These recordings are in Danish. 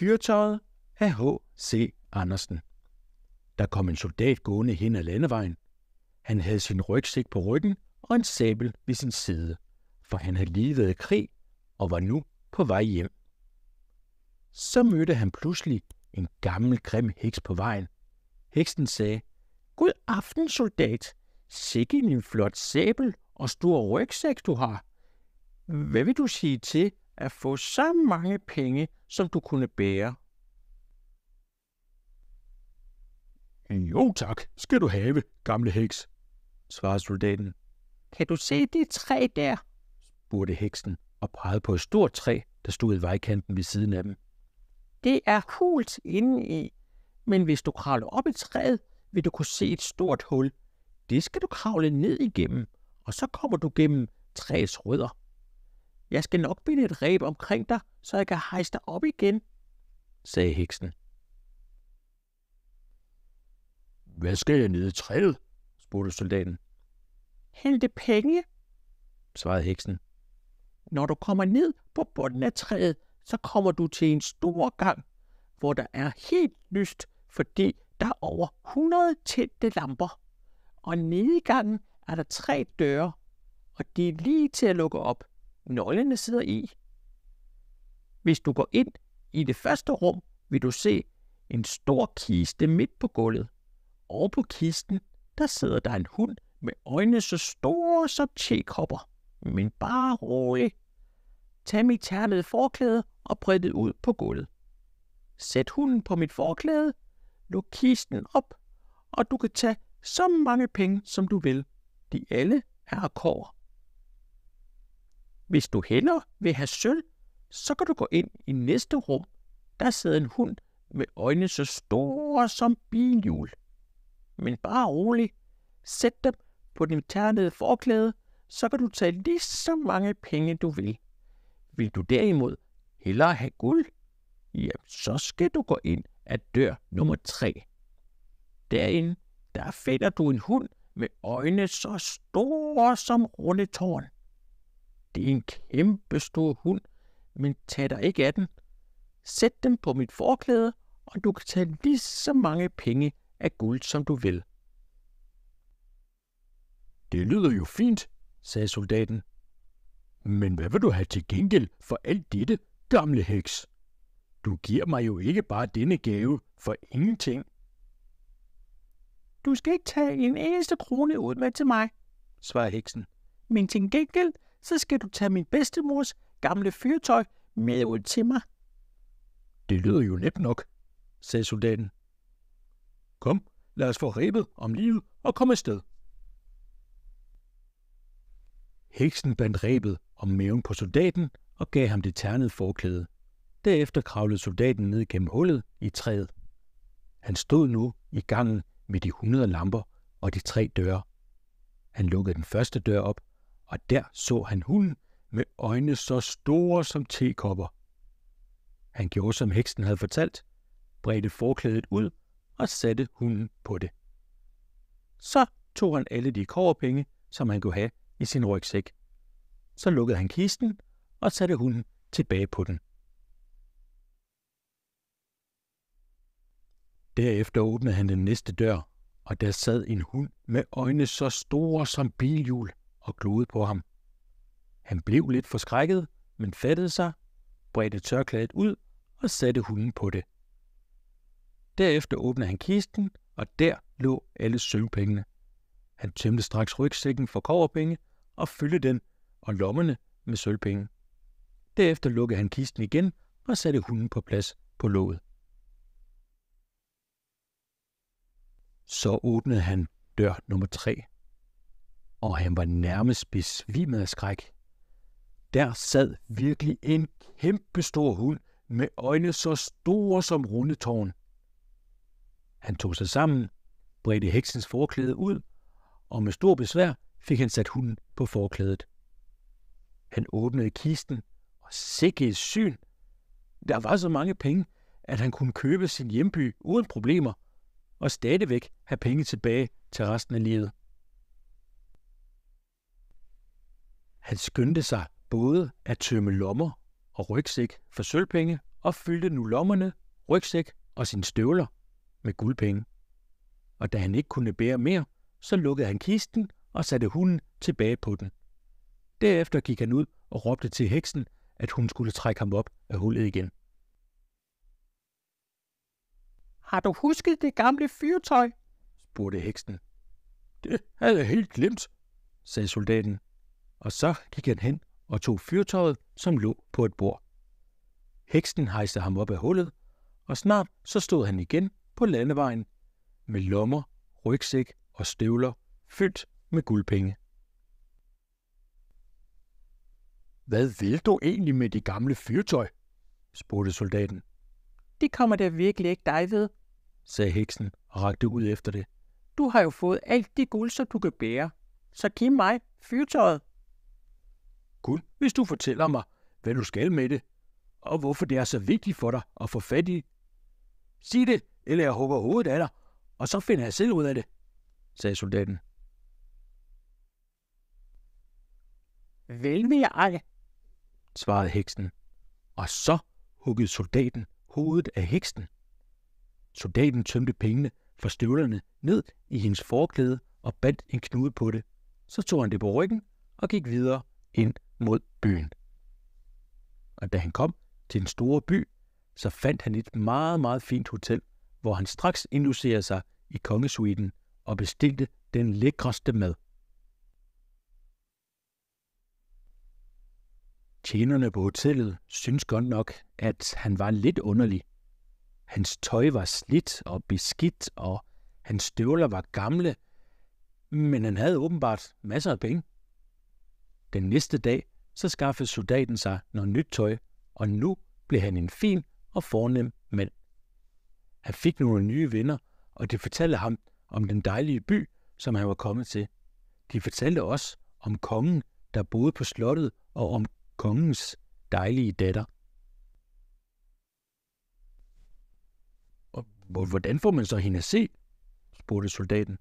Fyrtøjet af H.C. Andersen. Der kom en soldat gående hen ad landevejen. Han havde sin rygsæk på ryggen og en sabel ved sin side, for han havde lige været i krig og var nu på vej hjem. Så mødte han pludselig en gammel grim heks på vejen. Heksen sagde, God aften, soldat. Sikke en flot sabel og stor rygsæk, du har. Hvad vil du sige til, at få så mange penge, som du kunne bære. Jo tak, skal du have, gamle heks, svarede soldaten. Kan du se det træ der? spurgte heksen og pegede på et stort træ, der stod i vejkanten ved siden af dem. Det er hult i, men hvis du kravler op i træet, vil du kunne se et stort hul. Det skal du kravle ned igennem, og så kommer du gennem træets rødder. Jeg skal nok binde et reb omkring dig, så jeg kan hejse dig op igen, sagde heksen. Hvad skal jeg ned i træet? spurgte soldaten. Hente penge, svarede heksen. Når du kommer ned på bunden af træet, så kommer du til en stor gang, hvor der er helt lyst, fordi der er over 100 tændte lamper. Og nede i gangen er der tre døre, og de er lige til at lukke op nøglerne sidder i. Hvis du går ind i det første rum, vil du se en stor kiste midt på gulvet. Og på kisten, der sidder der en hund med øjne så store som tekopper. Men bare rolig. Tag mit ternede forklæde og bred det ud på gulvet. Sæt hunden på mit forklæde, luk kisten op, og du kan tage så mange penge, som du vil. De alle er kår. Hvis du hellere vil have sølv, så kan du gå ind i næste rum. Der sidder en hund med øjne så store som bilhjul. Men bare rolig. Sæt dem på din ternede forklæde, så kan du tage lige så mange penge, du vil. Vil du derimod hellere have guld? Jamen, så skal du gå ind af dør nummer 3. Derinde, der finder du en hund med øjne så store som runde tårn. Det er en kæmpe stor hund, men tag dig ikke af den. Sæt dem på mit forklæde, og du kan tage lige så mange penge af guld, som du vil. Det lyder jo fint, sagde soldaten. Men hvad vil du have til gengæld for alt dette, gamle heks? Du giver mig jo ikke bare denne gave for ingenting. Du skal ikke tage en eneste krone ud med til mig, svarede heksen. Men til gengæld så skal du tage min bedstemors gamle fyrtøj med ud til mig. Det lyder jo nemt nok, sagde soldaten. Kom, lad os få rebet om livet og kom afsted. Heksen bandt rebet om maven på soldaten og gav ham det ternede forklæde. Derefter kravlede soldaten ned gennem hullet i træet. Han stod nu i gangen med de hundrede lamper og de tre døre. Han lukkede den første dør op og der så han hunden med øjne så store som tekopper. Han gjorde, som heksen havde fortalt, bredte forklædet ud og satte hunden på det. Så tog han alle de kårpenge, som han kunne have i sin rygsæk. Så lukkede han kisten og satte hunden tilbage på den. Derefter åbnede han den næste dør, og der sad en hund med øjne så store som bilhjul – og gloede på ham. Han blev lidt forskrækket, men fattede sig, bredte tørklædet ud og satte hunden på det. Derefter åbnede han kisten, og der lå alle sølvpengene. Han tømte straks rygsækken for koverpenge og fyldte den og lommerne med sølvpenge. Derefter lukkede han kisten igen og satte hunden på plads på låget. Så åbnede han dør nummer tre og han var nærmest besvimet af skræk. Der sad virkelig en kæmpe stor hund med øjne så store som rundetårn. Han tog sig sammen, bredte heksens forklæde ud, og med stor besvær fik han sat hunden på forklædet. Han åbnede kisten og sikkede et syn. Der var så mange penge, at han kunne købe sin hjemby uden problemer og stadigvæk have penge tilbage til resten af livet. Han skyndte sig både at tømme lommer og rygsæk for sølvpenge og fyldte nu lommerne, rygsæk og sine støvler med guldpenge. Og da han ikke kunne bære mere, så lukkede han kisten og satte hunden tilbage på den. Derefter gik han ud og råbte til heksen, at hun skulle trække ham op af hullet igen. Har du husket det gamle fyrtøj? spurgte heksen. Det havde jeg helt glemt, sagde soldaten og så gik han hen og tog fyrtøjet, som lå på et bord. Heksen hejste ham op af hullet, og snart så stod han igen på landevejen med lommer, rygsæk og støvler fyldt med guldpenge. Hvad vil du egentlig med det gamle fyrtøj? spurgte soldaten. Det kommer der virkelig ikke dig ved, sagde heksen og rakte ud efter det. Du har jo fået alt det guld, som du kan bære. Så giv mig fyrtøjet kun hvis du fortæller mig, hvad du skal med det, og hvorfor det er så vigtigt for dig at få fat i. Sig det, eller jeg hugger hovedet af dig, og så finder jeg selv ud af det, sagde soldaten. Vel vil jeg ej, svarede heksen. Og så huggede soldaten hovedet af heksen. Soldaten tømte pengene fra støvlerne ned i hendes forklæde og bandt en knude på det. Så tog han det på ryggen og gik videre ind mod byen. Og da han kom til den store by, så fandt han et meget, meget fint hotel, hvor han straks inducerede sig i kongesuiten og bestilte den lækreste mad. Tjenerne på hotellet syntes godt nok, at han var lidt underlig. Hans tøj var slidt og beskidt, og hans støvler var gamle, men han havde åbenbart masser af penge. Den næste dag, så skaffede soldaten sig noget nyt tøj, og nu blev han en fin og fornem mand. Han fik nogle nye venner, og de fortalte ham om den dejlige by, som han var kommet til. De fortalte også om kongen, der boede på slottet, og om kongens dejlige datter. Og hvordan får man så hende at se? spurgte soldaten.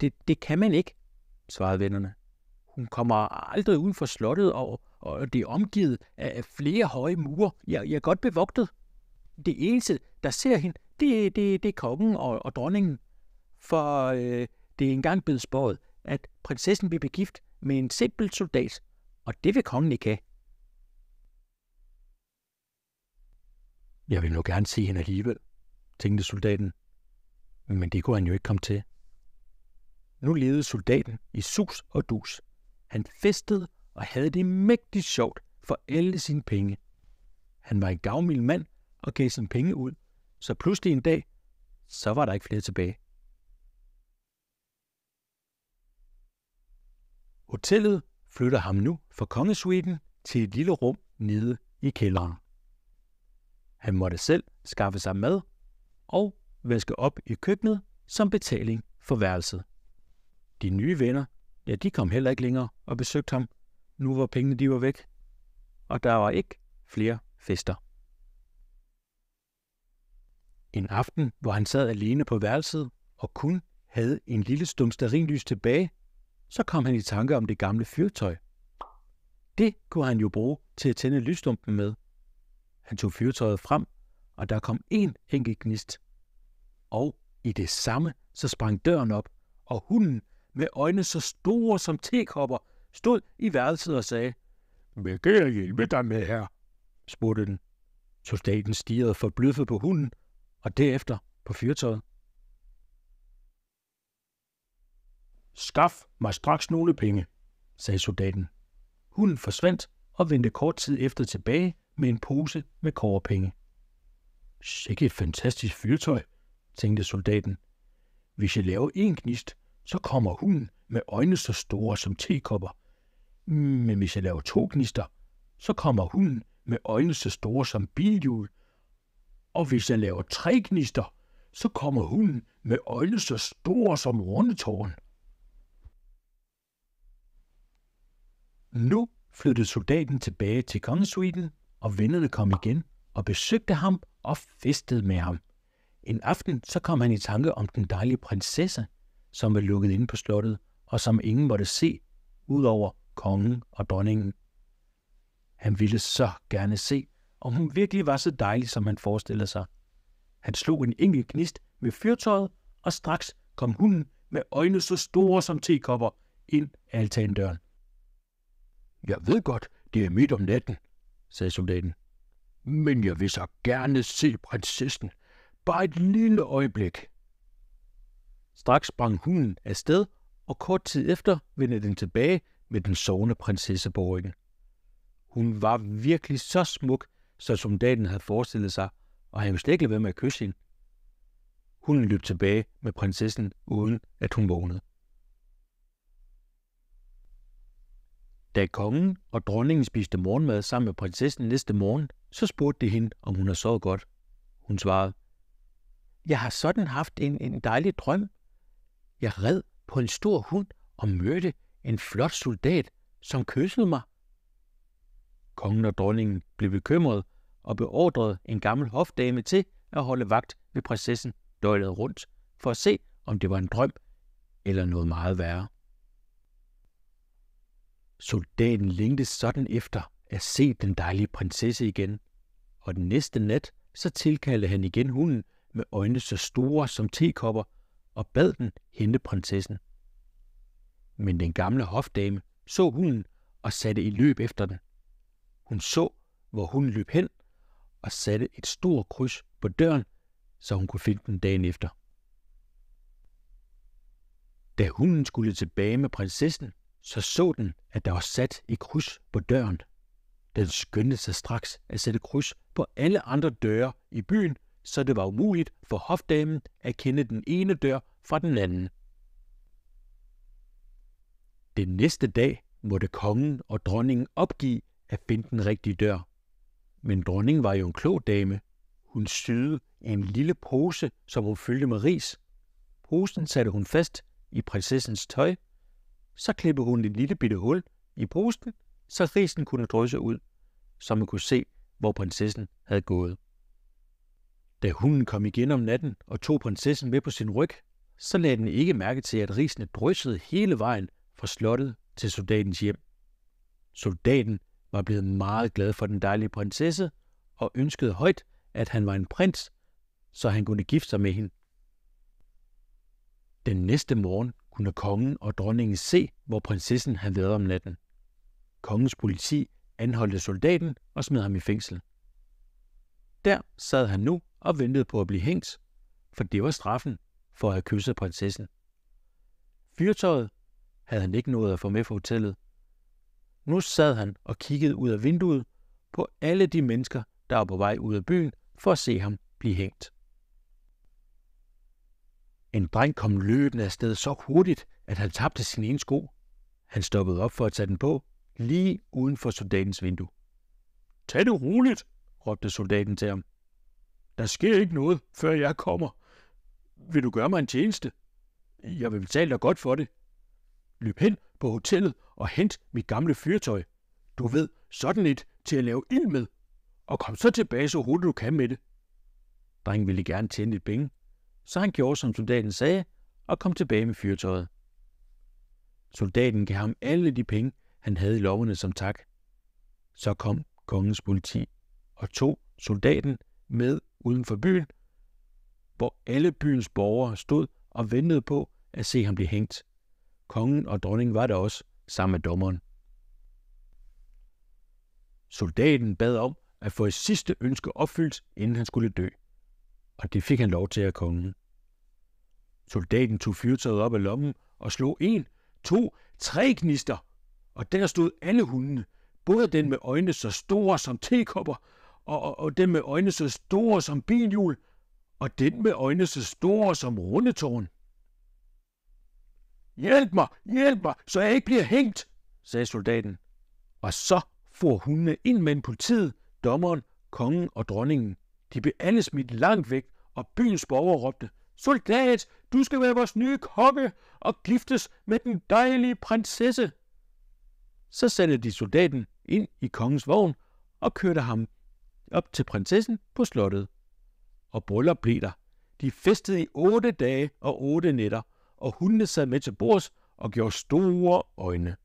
Det, det kan man ikke, svarede vennerne. Hun kommer aldrig uden for slottet, og, og det er omgivet af flere høje mure. Jeg, jeg er godt bevogtet. Det eneste, der ser hende, det, det, det er kongen og, og dronningen. For øh, det er engang blevet spået, at prinsessen bliver begift med en simpel soldat, og det vil kongen ikke have. Jeg vil nu gerne se hende alligevel, tænkte soldaten. Men det kunne han jo ikke komme til. Nu levede soldaten i sus og dus. Han festede og havde det mægtigt sjovt for alle sine penge. Han var en gavmild mand og gav sine penge ud, så pludselig en dag, så var der ikke flere tilbage. Hotellet flytter ham nu fra kongesuiten til et lille rum nede i kælderen. Han måtte selv skaffe sig mad og vaske op i køkkenet som betaling for værelset. De nye venner ja, de kom heller ikke længere og besøgte ham, nu hvor pengene de var væk. Og der var ikke flere fester. En aften, hvor han sad alene på værelset og kun havde en lille stum starinlys tilbage, så kom han i tanke om det gamle fyrtøj. Det kunne han jo bruge til at tænde lysstumpen med. Han tog fyrtøjet frem, og der kom en enkelt gnist. Og i det samme, så sprang døren op, og hunden med øjne så store som tekopper, stod i værelset og sagde, Hvad kan jeg hjælpe dig med her? spurgte den. Soldaten stirrede forbløffet på hunden, og derefter på fyrtøjet. Skaf mig straks nogle penge, sagde soldaten. Hunden forsvandt og vendte kort tid efter tilbage med en pose med kårepenge. Sikke et fantastisk fyrtøj, tænkte soldaten. Hvis jeg laver en gnist, så kommer hunden med øjne så store som tekopper. Men hvis jeg laver to gnister, så kommer hunden med øjne så store som bilhjul. Og hvis jeg laver tre gnister, så kommer hunden med øjne så store som rundetårn. Nu flyttede soldaten tilbage til kongesuiten, og vennerne kom igen og besøgte ham og festede med ham. En aften så kom han i tanke om den dejlige prinsesse, som var lukket inde på slottet, og som ingen måtte se, udover kongen og dronningen. Han ville så gerne se, om hun virkelig var så dejlig, som han forestillede sig. Han slog en enkelt gnist med fyrtøjet, og straks kom hunden med øjne så store som tekopper ind af altandøren. Jeg ved godt, det er midt om natten, sagde soldaten. Men jeg vil så gerne se prinsessen. Bare et lille øjeblik. Straks sprang hunden af sted, og kort tid efter vendte den tilbage med den sovende prinsesse på ryggen. Hun var virkelig så smuk, så soldaten havde forestillet sig, og han ville slet ikke lade være med at kysse hende. Hunden løb tilbage med prinsessen, uden at hun vågnede. Da kongen og dronningen spiste morgenmad sammen med prinsessen næste morgen, så spurgte de hende, om hun havde sovet godt. Hun svarede, Jeg har sådan haft en, en dejlig drøm, jeg red på en stor hund og mødte en flot soldat, som kyssede mig. Kongen og dronningen blev bekymret og beordrede en gammel hofdame til at holde vagt ved prinsessen døjlet rundt, for at se, om det var en drøm eller noget meget værre. Soldaten længtes sådan efter at se den dejlige prinsesse igen, og den næste nat så tilkaldte han igen hunden med øjne så store som tekopper, og bad den hente prinsessen. Men den gamle hofdame så hunden og satte i løb efter den. Hun så, hvor hun løb hen og satte et stort kryds på døren, så hun kunne finde den dagen efter. Da hunden skulle tilbage med prinsessen, så så den, at der var sat et kryds på døren. Den skyndte sig straks at sætte kryds på alle andre døre i byen så det var umuligt for hofdamen at kende den ene dør fra den anden. Den næste dag måtte kongen og dronningen opgive at finde den rigtige dør. Men dronningen var jo en klog dame. Hun syede en lille pose, som hun fyldte med ris. Posen satte hun fast i prinsessens tøj. Så klippede hun et lille bitte hul i posen, så risen kunne drysse ud, så man kunne se, hvor prinsessen havde gået. Da hunden kom igen om natten og tog prinsessen med på sin ryg, så lagde den ikke mærke til, at risene dryssede hele vejen fra slottet til soldatens hjem. Soldaten var blevet meget glad for den dejlige prinsesse og ønskede højt, at han var en prins, så han kunne gifte sig med hende. Den næste morgen kunne kongen og dronningen se, hvor prinsessen havde været om natten. Kongens politi anholdte soldaten og smed ham i fængsel. Der sad han nu og ventede på at blive hængt, for det var straffen for at have kysset prinsessen. Fyrtøjet havde han ikke nået at få med fra hotellet. Nu sad han og kiggede ud af vinduet på alle de mennesker, der var på vej ud af byen for at se ham blive hængt. En dreng kom løbende afsted så hurtigt, at han tabte sin ene sko. Han stoppede op for at tage den på, lige uden for soldatens vindue. Tag det roligt, råbte soldaten til ham der sker ikke noget, før jeg kommer. Vil du gøre mig en tjeneste? Jeg vil betale dig godt for det. Løb hen på hotellet og hent mit gamle fyrtøj. Du ved, sådan et til at lave ild med. Og kom så tilbage så hurtigt du kan med det. Drengen ville gerne tjene lidt penge, så han gjorde, som soldaten sagde, og kom tilbage med fyrtøjet. Soldaten gav ham alle de penge, han havde i lommerne som tak. Så kom kongens politi og tog soldaten med uden for byen, hvor alle byens borgere stod og ventede på at se ham blive hængt. Kongen og dronningen var der også, sammen med dommeren. Soldaten bad om at få et sidste ønske opfyldt, inden han skulle dø. Og det fik han lov til af kongen. Soldaten tog fyrtøjet op af lommen og slog en, to, tre gnister. Og der stod alle hundene, både den med øjne så store som tekopper, og, og, og den med øjne så store som bilhjul, og den med øjne så store som rundetårn. Hjælp mig, hjælp mig, så jeg ikke bliver hængt, sagde soldaten. Og så for hundene ind mellem politiet, dommeren, kongen og dronningen. De blev alle smidt langt væk, og byens borgere råbte, Soldat, du skal være vores nye konge og giftes med den dejlige prinsesse. Så sendte de soldaten ind i kongens vogn og kørte ham op til prinsessen på slottet. Og bryllup blev der. De festede i otte dage og otte nætter, og hundene sad med til bords og gjorde store øjne.